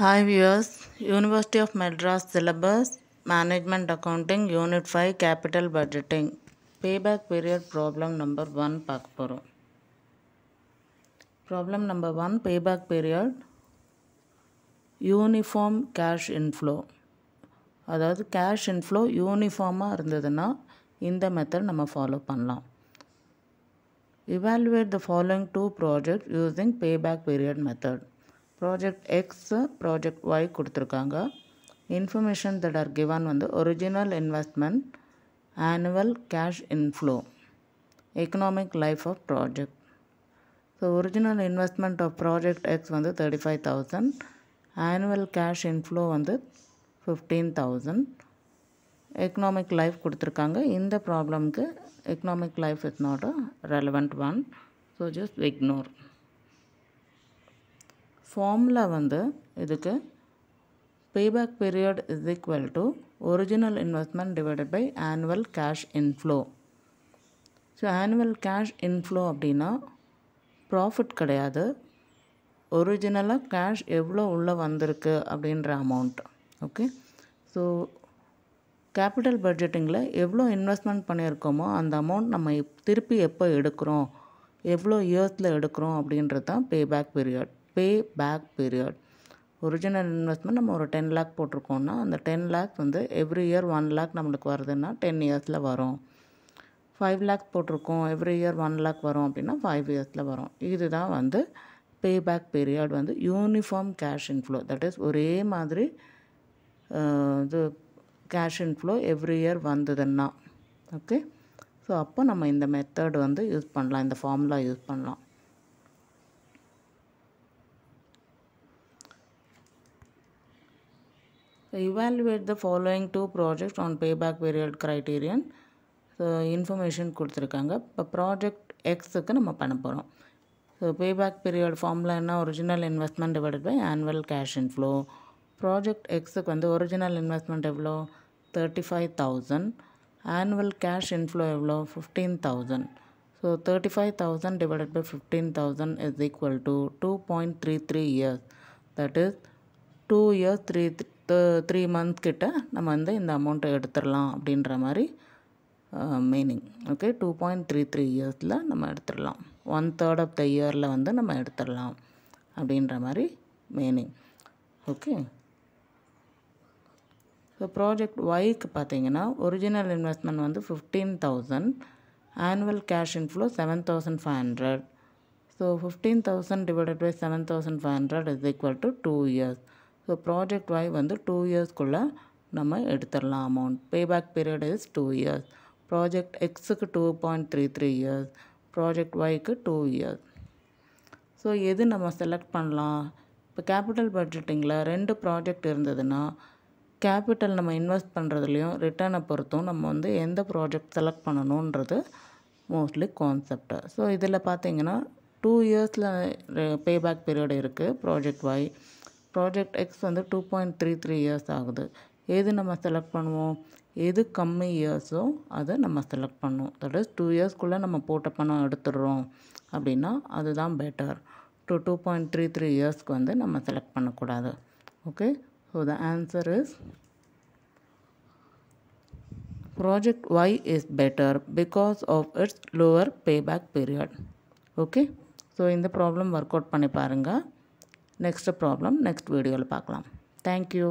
Hi viewers university of Madras syllabus management accounting unit five capital budgeting payback period problem number one பார்க்க போகிறோம் problem number one payback period uniform cash inflow அதாவது cash inflow யூனிஃபார்மாக இருந்ததுன்னா இந்த method நம்ம follow பண்ணலாம் evaluate the following two project using payback period method project X project Y கொடுத்துருக்காங்க information that are given வந்து original investment annual cash inflow economic life of project so original investment of project X வந்து thirty five thousand annual cash inflow வந்து fifteen thousand economic life கொடுத்துருக்காங்க இந்த ப்ராப்ளம்க்கு economic life is not a relevant one so just ignore ஃபார்மில் வந்து இதுக்கு payback period is equal to original investment divided by annual cash inflow so annual cash inflow அப்படின்னா profit கிடையாது ஒரிஜினலாக cash எவ்வளோ உள்ளே வந்திருக்கு அப்படின்ற அமௌண்ட் ஓகே ஸோ capital பட்ஜெட்டிங்கில் எவ்வளோ இன்வெஸ்ட்மெண்ட் பண்ணியிருக்கோமோ அந்த அமௌண்ட் நம்ம திருப்பி எப்போ எடுக்கிறோம் எவ்வளோ இயர்ஸில் எடுக்கிறோம் அப்படின்றது தான் payback period pay back period original investment நம்ம ஒரு டென் லேக் போட்டிருக்கோம்னா அந்த டென் லேக் வந்து எவ்ரி இயர் ஒன் லேக் நம்மளுக்கு வருதுன்னா டென் இயர்ஸில் வரும் ஃபைவ் லேக்ஸ் போட்டிருக்கோம் எவ்ரி இயர் ஒன் லேக் வரும் அப்படின்னா ஃபைவ் இயர்ஸில் வரும் இதுதான் வந்து பே பேக் பீரியட் வந்து uniform cash inflow that is ஒரே மாதிரி இது கேஷ் இன்ஃப்ளோ எவ்ரி இயர் வந்ததுன்னா ஓகே ஸோ அப்போ நம்ம இந்த மெத்தட் வந்து யூஸ் பண்ணலாம் இந்த ஃபார்முலா யூஸ் பண்ணலாம் So evaluate the following two projects on payback period criterion. So information கொடுத்துருக்காங்க இப்போ ப்ராஜெக்ட் எக்ஸுக்கு நம்ம பண்ண போகிறோம் ஸோ பேபேக் பீரியட் ஃபார்மில் என்ன original investment divided by annual cash inflow project எக்ஸுக்கு வந்து ஒரிஜினல் இன்வெஸ்ட்மெண்ட் எவ்வளோ thirty five thousand annual cash inflow எவ்வளோ fifteen thousand so thirty five thousand divided by fifteen thousand is equal to two point three three years that is two years three three month கிட்ட நம்ம வந்து இந்த அமௌண்ட்டை எடுத்துடலாம் அப்படின்ற மாதிரி meaning okay two point three three இயர்ஸில் நம்ம எடுத்துடலாம் ஒன் தேர்ட் ஆஃப் த இயரில் வந்து நம்ம எடுத்துடலாம் அப்படின்ற மாதிரி மீனிங் ஓகே ஸோ ப்ராஜெக்ட் ஒய்க்கு பார்த்தீங்கன்னா ஒரிஜினல் இன்வெஸ்ட்மெண்ட் வந்து fifteen thousand annual cash inflow seven thousand five hundred so fifteen thousand divided by seven thousand five hundred is equal to two years so project Y வந்து two இயர்ஸ்க்குள்ளே நம்ம எடுத்துடலாம் amount payback period is two years project எக்ஸுக்கு two point three three years project ஒய்க்கு two years so எது நம்ம select பண்ணலாம் இப்போ கேபிட்டல் பட்ஜெட்டிங்கில் ரெண்டு ப்ராஜெக்ட் இருந்ததுன்னா கேபிட்டல் நம்ம இன்வெஸ்ட் பண்ணுறதுலையும் ரிட்டர்னை பொறுத்தும் நம்ம வந்து எந்த ப்ராஜெக்ட் செலக்ட் பண்ணணுன்றது மோஸ்ட்லி கான்செப்டு ஸோ இதில் பார்த்தீங்கன்னா டூ இயர்ஸில் பேபேக் பீரியட் இருக்குது ப்ராஜெக்ட் வாய் ப்ராஜெக்ட் எக்ஸ் வந்து two point three three years ஆகுது எது நம்ம செலக்ட் பண்ணுவோம் எது கம்மி இயர்ஸோ அதை நம்ம செலக்ட் பண்ணுவோம் தட் இஸ் டூ இயர்ஸ்க்குள்ளே நம்ம போட்ட பணம் எடுத்துடுறோம் அப்படின்னா அதுதான் better two two point three three இயர்ஸ்க்கு வந்து நம்ம செலக்ட் பண்ணக்கூடாது okay so the answer is project Y is better because of it's lower payback period okay so இந்த ப்ராப்ளம் ஒர்க் அவுட் பண்ணி பாருங்கள் நெக்ஸ்ட் ப்ராப்ளம் நெக்ஸ்ட் வீடியோவில் பார்க்கலாம் தேங்க்யூ